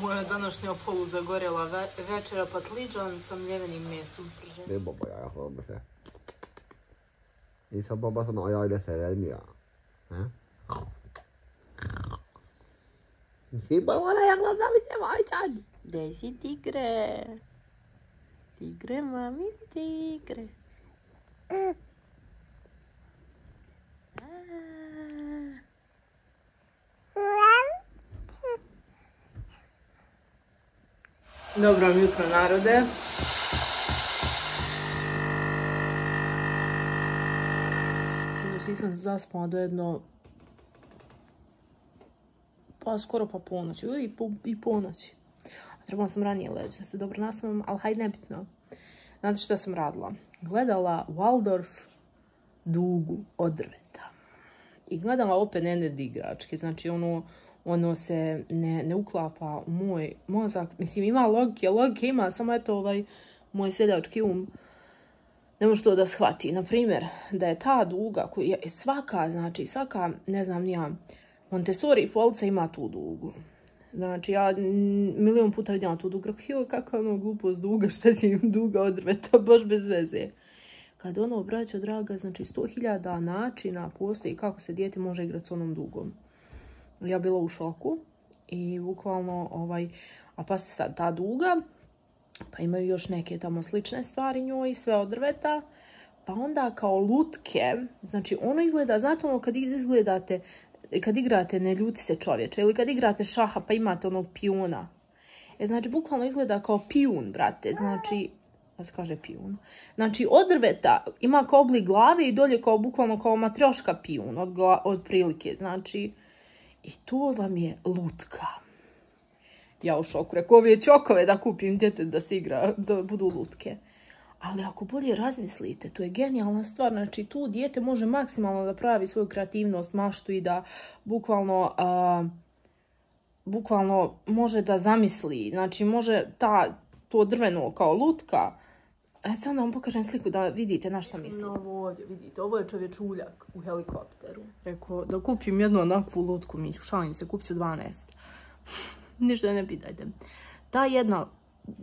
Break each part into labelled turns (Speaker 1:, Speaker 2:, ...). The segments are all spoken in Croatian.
Speaker 1: Moja današnja polu ve večera patliđan sa mljevenim mesom. Ne baba ja hvala se. Nisam baba sam ajaj da se redi ja. Nisi e? baba na jagla da mi se vajčan. Gde si tigre? Tigre, mami, tigre. Aaaa. E. Dobro vam jutro narode. Sinoć nisam zaspala do jedno... Pa skoro pa ponoći, i, i ponoći. Trebala sam ranije leći da se dobro nasmijem, ali hajde nebitno. Znate što sam radila? Gledala Waldorf dugu od drveta. I gledala opet nende igračke, znači ono ono se ne, uklapa u moj mozak. Mislim, ima logike, logike ima, samo eto ovaj moj seljački um ne može to da shvati. Naprimjer, da je ta duga, koja svaka, znači svaka, ne znam ja, Montessori polca ima tu dugu. Znači, ja milion puta vidjela tu dugu, kakva ono glupost duga, šta će im duga odrmeta, baš bez veze. Kad ono, braćo draga, znači, sto hiljada načina postoji kako se dijete može igrati s onom dugom ja bilo u šoku i bukvalno, ovaj, a pa sad ta duga, pa imaju još neke tamo slične stvari njoj, sve od pa onda kao lutke, znači ono izgleda, znate ono kad izgledate, kad igrate ne ljuti se čovječe, ili kad igrate šaha pa imate onog pijuna, E, znači, bukvalno izgleda kao pijun, brate. Znači, da se kaže pijun. Znači, od ima kao oblik glave i dolje kao bukvalno kao matrioška pijun, od, od Znači, i to vam je lutka. Ja u šoku rekao, je čokove da kupim djete da se igra, da budu lutke. Ali ako bolje razmislite, to je genijalna stvar. Znači, tu dijete može maksimalno da pravi svoju kreativnost, maštu i da bukvalno... bukvalno može da zamisli, znači može ta, to drveno kao lutka, E, sad vam pokažem sliku da vidite na što mislim. Ovo vidite, ovo je čovječuljak u helikopteru. Rekao, da kupim jednu onakvu lutku miću, šalim se, ću 12. Ništa ne pitajte. Ta jedna,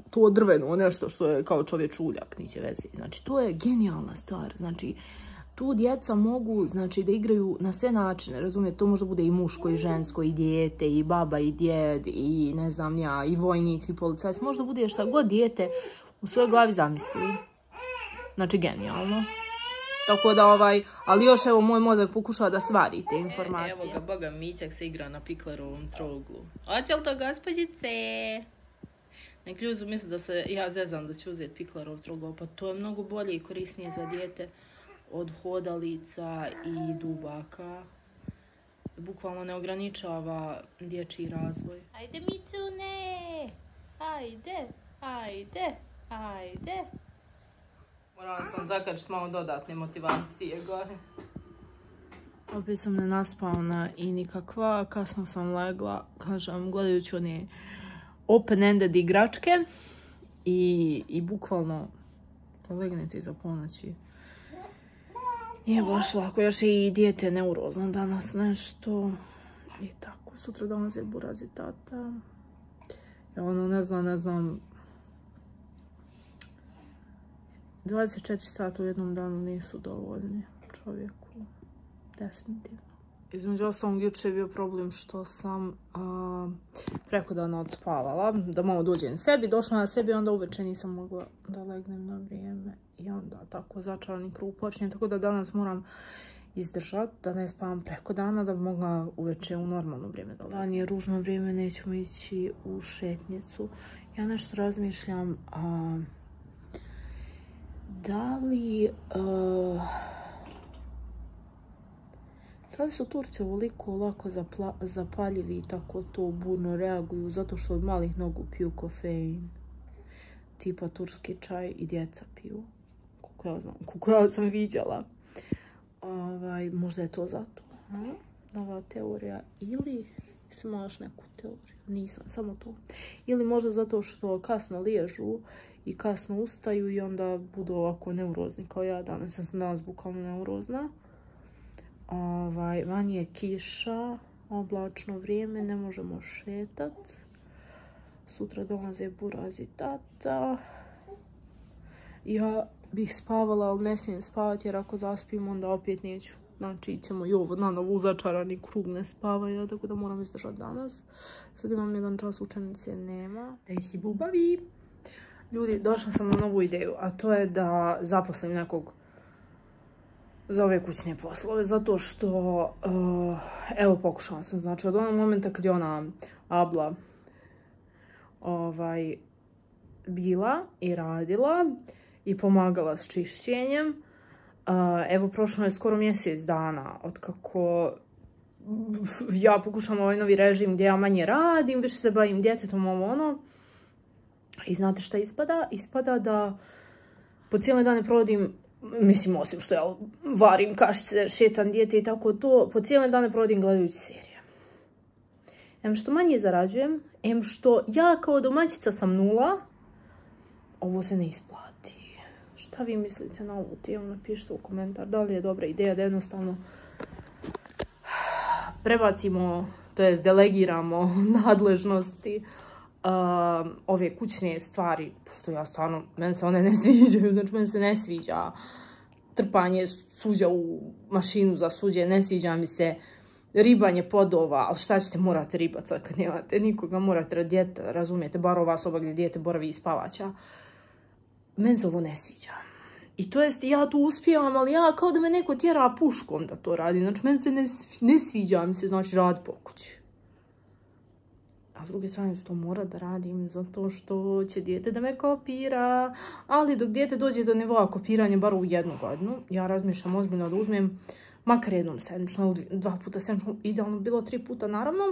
Speaker 1: to drveno nešto što je kao čovječuljak, niće veze. Znači, to je genijalna stvar. Znači, tu djeca mogu znači, da igraju na sve načine, razumijete, to možda bude i muško i žensko i dijete i baba i djed i ne znam ja i vojnik i policajac, možda bude šta god dijete u svojoj glavi zamisli. Znači, genijalno. Tako da ovaj, ali još evo moj mozak pokušava da svari te informacije. Evo ga, boga, Mićak se igra na Piklerovom troglu. Hoće li to, gospođice? Nek ljudi misle da se, ja zezam da ću uzeti Piklerov troglu. pa to je mnogo bolje i korisnije za dijete od hodalica i dubaka. Bukvalno ne ograničava dječji razvoj. Ajde, Micune! Ajde, ajde! Ajde. Morala sam zakačiti malo dodatne motivacije gore. Opet sam na i nikakva, kasno sam legla, kažem, gledajući one open-ended igračke i, i bukvalno polegnete za ponoći. Nije baš lako, još i dijete neurozno danas nešto. I tako, sutra danas burazi tata. Ja ono, ne znam, ne znam 24 sata u jednom danu nisu dovoljni čovjeku, definitivno. Između ostalog, jučer je bio problem što sam preko dana odspavala, da malo dođem sebi, došla na sebi, onda uveče nisam mogla da legnem na vrijeme i onda tako začarani krug počinje, tako da danas moram izdržat, da ne spavam preko dana, da bi mogla uveče u normalno vrijeme da Dan je ružno vrijeme, nećemo ići u šetnicu. Ja nešto razmišljam, a, Eh, da li su Turci ovoliko lako zapaljivi i tako to burno reaguju zato što od malih nogu piju kofein. Tipa turski čaj i djeca piju. Koliko ja sam vidjela. Ovaj, možda je to zato. Mhm. Nova teorija. Ili sam neku teoriju. Nisam, samo to. Ili možda zato što kasno liježu i kasno ustaju i onda budu ovako neurozni kao ja danas sam neurozna ovaj, van je kiša oblačno vrijeme ne možemo šetat sutra dolaze buraz i tata ja bih spavala ali ne smijem spavati jer ako zaspijem onda opet neću Znači, ćemo i ovo na začarani krug ne spavaju, tako da moram izdržati danas. Sad imam jedan čas učenice, nema. Da si bubavi! Ljudi, došla sam na novu ideju, a to je da zaposlim nekog za ove kućne poslove, zato što, eh, evo pokušala sam, znači od onog momenta kad je ona abla ovaj, bila i radila i pomagala s čišćenjem, eh, evo prošlo je skoro mjesec dana od kako ja pokušam ovaj novi režim gdje ja manje radim, više se bavim djetetom, ovo ono, i znate šta ispada? Ispada da po cijele dane provodim mislim, osim što ja varim kašice, šetam dijete i tako to, po cijele dane provodim gledajući serije. Em što manje zarađujem, em što ja kao domaćica sam nula, ovo se ne isplati. Šta vi mislite na ovu temu? Napišite u komentar da li je dobra ideja da jednostavno prebacimo, to jest delegiramo nadležnosti Ehm, ove kućne stvari, što ja stvarno, meni se one ne sviđaju, znači meni se ne sviđa trpanje suđa u mašinu za suđe, ne sviđa mi se ribanje podova, ali šta ćete morate sad kad nemate nikoga, morate djeta, razumijete, bar ova soba gdje djete boravi i spavaća. Meni se ovo ne sviđa. I to jest, ja tu uspijam, ali ja kao da me neko tjera puškom da to radi. Znači, meni se ne, ne sviđa mi se, znači, rad po kući a s druge strane što mora da radim zato što će dijete da me kopira, ali dok dijete dođe do nivoa kopiranja bar u jednu godinu, ja razmišljam ozbiljno da uzmem makar jednom sedmično, dva puta sedmično, idealno bilo tri puta naravno.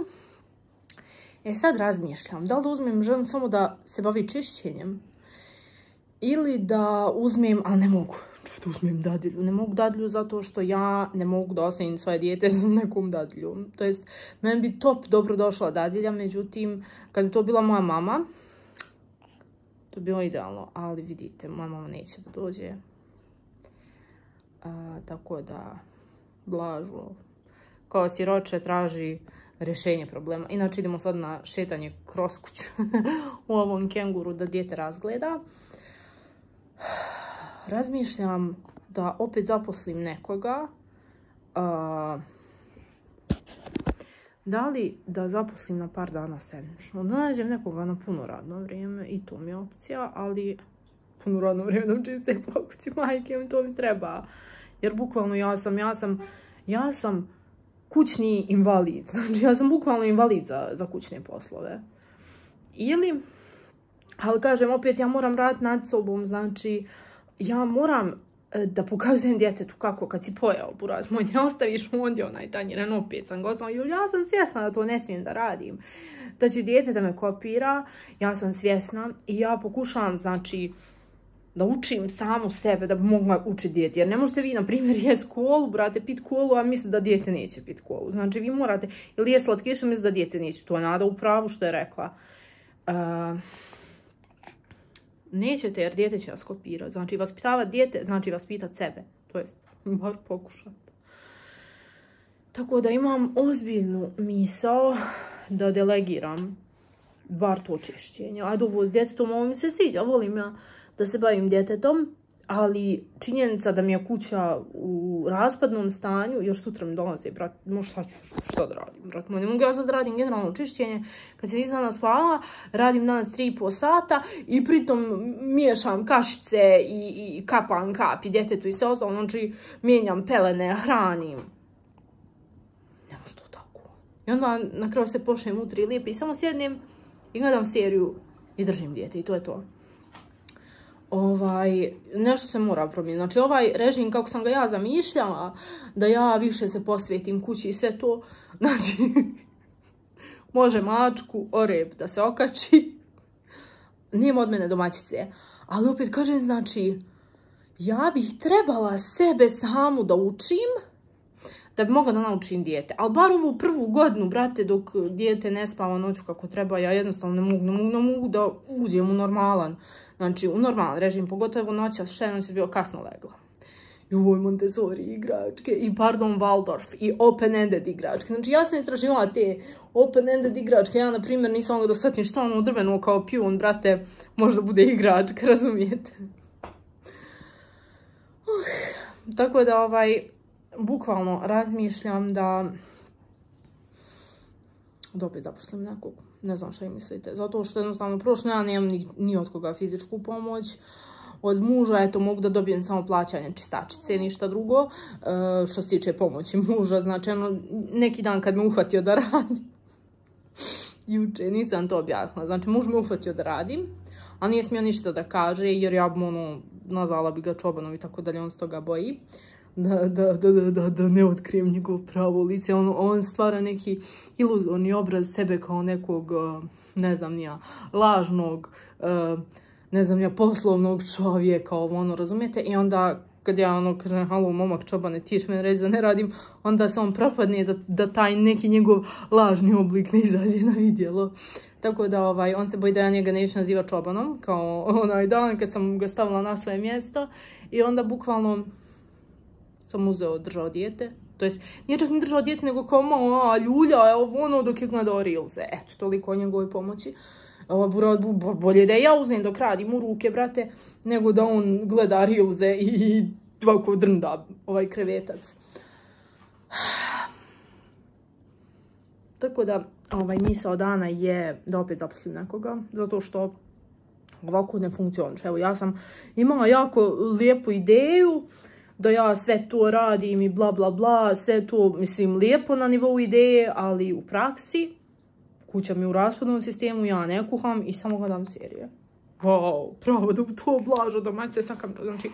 Speaker 1: E sad razmišljam, da li da uzmem ženu samo da se bavi čišćenjem, ili da uzmem, ali ne mogu, da uzmem dadilju. Ne mogu dadilju zato što ja ne mogu da ostavim svoje dijete s nekom dadiljom. To jest, meni bi top dobro došla dadilja, međutim, kad bi to bila moja mama, to bi bilo idealno. Ali vidite, moja mama neće da dođe. tako da, blažo. Kao siroče traži rješenje problema. Inače idemo sad na šetanje kroz kuću u ovom kenguru da dijete razgleda razmišljam da opet zaposlim nekoga. da li da zaposlim na par dana sedmično? Da nađem nekoga na puno radno vrijeme i to mi je opcija, ali puno radno vrijeme nam čiste po kući majke, to mi treba. Jer bukvalno ja sam, ja sam, kućni invalid. Znači ja sam bukvalno invalid za kućne poslove. Ili ali kažem, opet ja moram raditi nad sobom, znači ja moram e, da pokazujem djetetu kako kad si pojao buraz ne ostaviš mu ondje onaj tanjiran opet sam ga ja sam svjesna da to ne smijem da radim, da će dijete da me kopira, ja sam svjesna i ja pokušavam, znači, da učim samu sebe, da bi mogla učiti dijete. Jer ne možete vi, na primjer, jesti kolu, brate, pit kolu, a mislite da dijete neće pit kolu. Znači, vi morate, ili je slatkiša, mislite da dijete neće. To Nada u pravu što je rekla. E, Nećete jer dijete će vas kopirati. Znači vaspitavati dijete, znači vaspitati sebe. To jest, bar pokušati. Tako da imam ozbiljnu misao da delegiram bar to čišćenje. Ajde ovo s djetetom, ovo mi se sviđa, volim ja da se bavim djetetom ali činjenica da mi je kuća u raspadnom stanju, još sutra mi dolaze, brat, no ću, što da radim, brat, ne mogu ja sad radim generalno čišćenje, kad se nisam spala, radim danas 3,5 sata i pritom miješam kašice i, i kapam kap i djetetu i sve ostalo, znači mijenjam pelene, hranim. Nemo što tako. I onda na kraju se pošnem utri tri lijepi i samo sjednem i gledam seriju i držim djete i to je to ovaj, nešto se mora promijeniti. Znači ovaj režim kako sam ga ja zamišljala, da ja više se posvetim kući i sve to, znači može mačku orep da se okači. Nijema od mene domaćice. Ali opet kažem, znači, ja bih trebala sebe samu da učim, da bi da naučim dijete. Ali bar ovu prvu godinu, brate, dok dijete ne spava noću kako treba, ja jednostavno ne mogu, ne mogu, da uđem u normalan, znači u normalan režim, pogotovo noćas, še noć se bio kasno legla ovoj Montessori igračke i pardon Waldorf i open-ended igračke. Znači ja sam istraživala te open-ended igračke, ja na primjer nisam mogla da shvatim što ono drveno kao on, brate, možda bude igračka, razumijete? tako da ovaj, bukvalno razmišljam da da opet zaposlim nekog. Ne znam šta mislite. Zato što jednostavno prošle ja nemam ni, ni od koga fizičku pomoć. Od muža, eto, mogu da dobijem samo plaćanje čistačice, ništa drugo. E, što se tiče pomoći muža, znači, ono, neki dan kad me uhvatio da radim. Juče, nisam to objasnila. Znači, muž me uhvatio da radim, a nije smio ništa da kaže, jer ja bi, ono, nazvala bi ga čobanom i tako dalje, on se toga boji da, da, da, da, da ne otkrijem njegov pravo lice. On, on stvara neki iluzorni obraz sebe kao nekog, eh, ne znam nija, lažnog, eh, ne znam ja, poslovnog čovjeka, ovo ono, razumijete? I onda kad ja ono kažem, halo momak čobane, ti me reći da ne radim, onda se on propadne da, taj neki njegov lažni oblik ne izađe na vidjelo. Tako da ovaj, on se boji da ja njega neću naziva čobanom, kao onaj dan kad sam ga stavila na svoje mjesto i onda bukvalno sam uzeo, držao dijete. To jest, nije čak ni držao dijete, nego kao ljulja, ovo ono, dok je gledao Reelze. Eto, toliko o njegovoj pomoći. bolje da ja uzem dok radim u ruke, brate, nego da on gleda Reelze i ovako drnda ovaj krevetac. Tako da, ovaj misao dana je da opet zaposlim nekoga, zato što ovako ne funkcioniš. Evo, ja sam imala jako lijepu ideju, da ja sve to radim i bla bla bla, sve to mislim lijepo na nivou ideje, ali u praksi kuća mi u raspodnom sistemu, ja ne kuham i samo gledam serije. Wow, pravo da to blažu domaće sakam to, znači,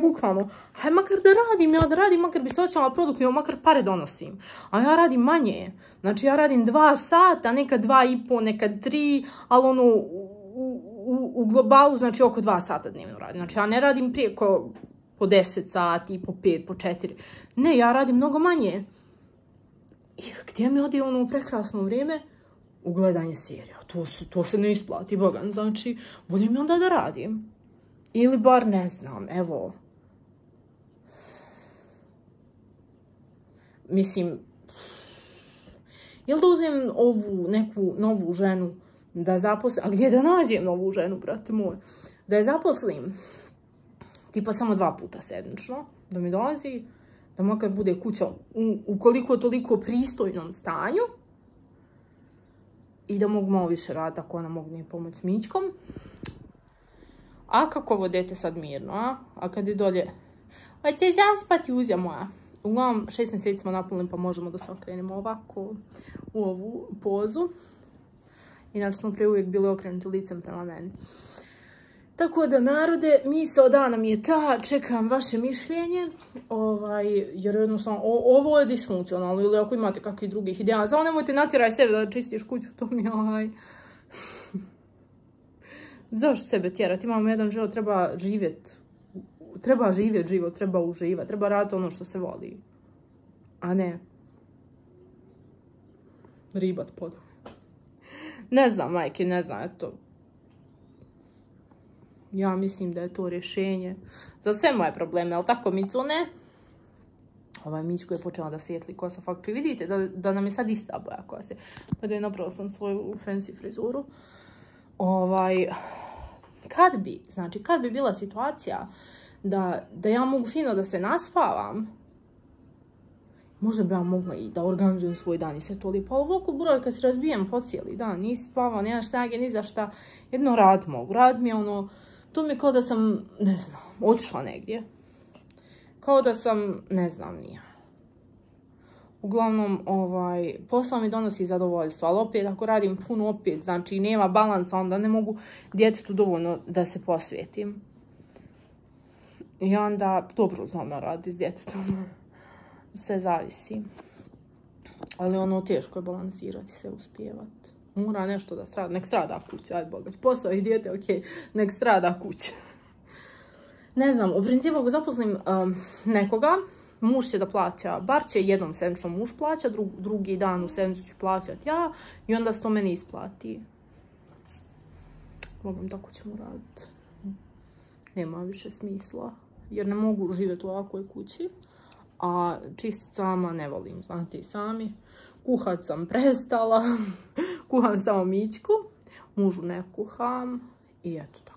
Speaker 1: bukvalno, haj makar da radim, ja da radim, makar bi socijalno produktivno, makar pare donosim, a ja radim manje, znači ja radim dva sata, nekad dva i po, nekad tri, ali ono, u, globalu, znači oko dva sata dnevno radim, znači ja ne radim preko po 10 sati, po 5, po 4. Ne, ja radim mnogo manje. I gdje mi odi ono prekrasno vrijeme? U gledanje serija. To, se ne isplati, bogan. Znači, bolje mi onda da radim. Ili bar ne znam, evo. Mislim, jel da uzmem ovu neku novu ženu da zaposlim? A gdje da nađem novu ženu, brate moj? Da je zaposlim tipa samo dva puta sedmično, da mi dolazi, da makar bude kuća u, ukoliko toliko pristojnom stanju i da mogu malo više rata ako ona mogne pomoći s mičkom. A kako ovo dete sad mirno, a? A kad je dolje, će zaspati uzja moja. Uglavnom, šest mjeseci smo napunili pa možemo da se okrenemo ovako u ovu pozu. Inače smo prije uvijek bili okrenuti licem prema meni. Tako da narode, misao dana mi je ta, čekam vaše mišljenje, ovaj, jer jednostavno ovo je disfunkcionalno ili ako imate kakvih drugih ideja, samo nemojte natjerati sebe da čistiš kuću, to mi je ovaj... Zašto sebe tjerati? Imamo jedan život, treba živjet. Treba živjet život, treba uživati, treba raditi ono što se voli. A ne ribat podom. Ne znam, majke, ne znam, eto, ja mislim da je to rješenje za sve moje probleme, ali tako Micune? Ovaj Mičko je počela da sjetli kosa faktu. I vidite da, nam je sad ista boja koja se... Pa da je napravila sam svoju fancy frizuru. Ovaj... Kad bi, znači kad bi bila situacija da, da ja mogu fino da se naspavam, možda bi ja mogla i da organizujem svoj dan i sve to lijepo. Pa ovako broj kad se razbijem po cijeli dan, nisi spavao, nemaš snage, ni za šta, jedno rad mogu. Rad mi je ono, tu mi kao da sam, ne znam, otišla negdje. Kao da sam, ne znam, nije. Uglavnom, ovaj, posao mi donosi zadovoljstvo, ali opet ako radim puno opet, znači nema balansa, onda ne mogu djetetu dovoljno da se posvetim. I onda dobro znam ja radi s djetetom. Sve zavisi. Ali ono teško je balansirati se, uspijevat mora nešto da strada, nek strada kuća, aj bogać, posao i dijete, ok, nek strada kuća. Ne znam, u principu ako zaposlim um, nekoga, muž će da plaća, bar će jednom sedmičnom muž plaća, drugi dan u sedmicu ću plaćati ja i onda se to meni isplati. Bogam, tako ćemo raditi. Nema više smisla, jer ne mogu živjeti u ovakvoj kući, a čistit sama ne volim, znate i sami kuhat sam prestala, kuham samo mičku, mužu ne kuham i eto to.